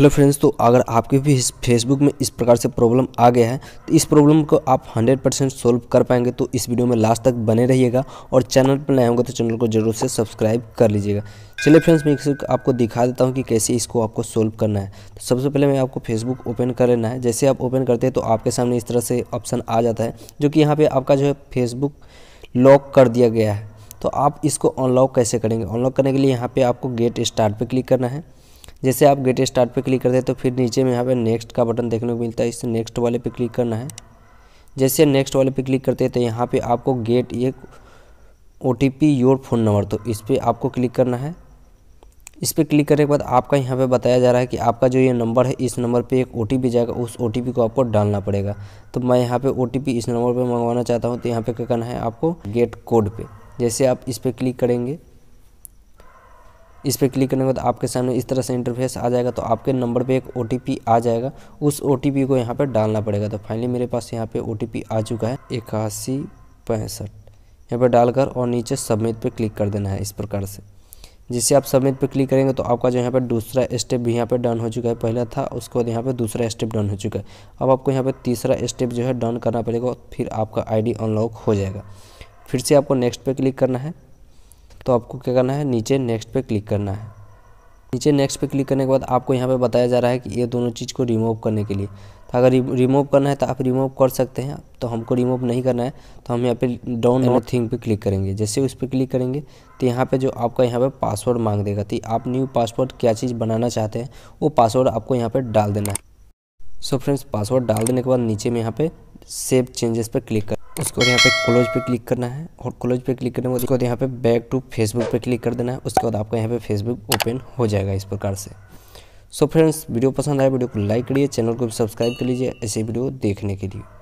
hello friends तो अगर आपके भी इस फेसबुक में इस प्रकार से प्रॉब्लम आ गया है तो इस प्रॉब्लम को आप 100 परसेंट सोल्व कर पाएंगे तो इस वीडियो में लास्ट तक बने रहिएगा और चैनल पर नए होंगे तो चैनल को जरूर से सब्सक्राइब कर लीजिएगा चलिए फ्रेंड्स मैं आपको दिखा देता हूँ कि कैसे इसको आपको सोल्व करना है तो सबसे पहले मैं आपको फेसबुक ओपन कर लेना है जैसे आप ओपन करते हैं तो आपके सामने इस तरह से ऑप्शन आ जाता है जो कि यहाँ पर आपका जो है फेसबुक लॉक कर दिया गया है तो आप इसको अनलॉक कैसे करेंगे अनलॉक करने के लिए यहाँ पर आपको गेट स्टार्ट पर क्लिक करना है जैसे आप गेट स्टार्ट पे क्लिक करते हैं तो फिर नीचे में यहाँ पे नेक्स्ट का बटन देखने को मिलता है इस नेक्स्ट वाले पे क्लिक करना है जैसे नेक्स्ट वाले पे क्लिक करते हैं तो यहाँ पे आपको गेट एक O T P your phone number तो इस पर आपको क्लिक करना है इस पर क्लिक करने के बाद आपका यहाँ पे बताया जा रहा है कि आपका जो ये नंबर है इस नंबर पे एक ओ जाएगा उस ओ को आपको डालना पड़ेगा तो मैं यहाँ पे ओ इस नंबर पे मंगवाना चाहता हूँ तो यहाँ पे क्या करना है आपको गेट कोड पे जैसे आप इस पर क्लिक करेंगे इस पर क्लिक करने के बाद आपके सामने इस तरह से इंटरफेस आ जाएगा तो आपके नंबर पे एक ओ आ जाएगा उस ओ को यहाँ पर डालना पड़ेगा तो फाइनली मेरे पास यहाँ पे ओ आ चुका है इक्यासी पैंसठ यहाँ पर डालकर और नीचे सबमिट पे क्लिक कर देना है इस प्रकार से जिससे आप सबमिट पे क्लिक करेंगे तो आपका जो यहाँ पर दूसरा स्टेप भी यहाँ पर डन हो चुका है पहला था उसके बाद यहाँ पर दूसरा स्टेप डन हो चुका है अब आपको यहाँ पर तीसरा स्टेप जो है डन करना पड़ेगा फिर आपका आई अनलॉक हो जाएगा फिर से आपको नेक्स्ट पर क्लिक करना है तो आपको क्या करना है नीचे नेक्स्ट पे क्लिक करना है नीचे नेक्स्ट पे क्लिक करने के बाद आपको यहाँ पे बताया जा रहा है कि ये दोनों चीज़ को रिमूव करने के लिए तो अगर रिमूव करना है तो आप रिमूव कर सकते हैं तो हमको रिमूव नहीं करना है तो हम यहाँ पे डाउन एरो थिंग पे क्लिक करेंगे जैसे उस पर क्लिक करेंगे तो यहाँ पे जो आपका यहाँ पे पासवर्ड मांग देगा तो आप न्यू पासवर्ड क्या चीज़ बनाना चाहते हैं वो पासवर्ड आपको यहाँ पर डाल देना है सो फ्रेंड्स पासवर्ड डाल देने के बाद नीचे में यहाँ पर सेव चेंजेस पर क्लिक कर उसको यहाँ पे क्लोज पे क्लिक करना है और क्लोज पे क्लिक करने के बाद उसके बाद यहाँ पे बैक टू फेसबुक पे क्लिक कर देना है उसके बाद आपका यहाँ पे फेसबुक ओपन हो जाएगा इस प्रकार से सो so फ्रेंड्स वीडियो पसंद आए वीडियो को लाइक करिए चैनल को भी सब्सक्राइब कर लीजिए ऐसे वीडियो देखने के लिए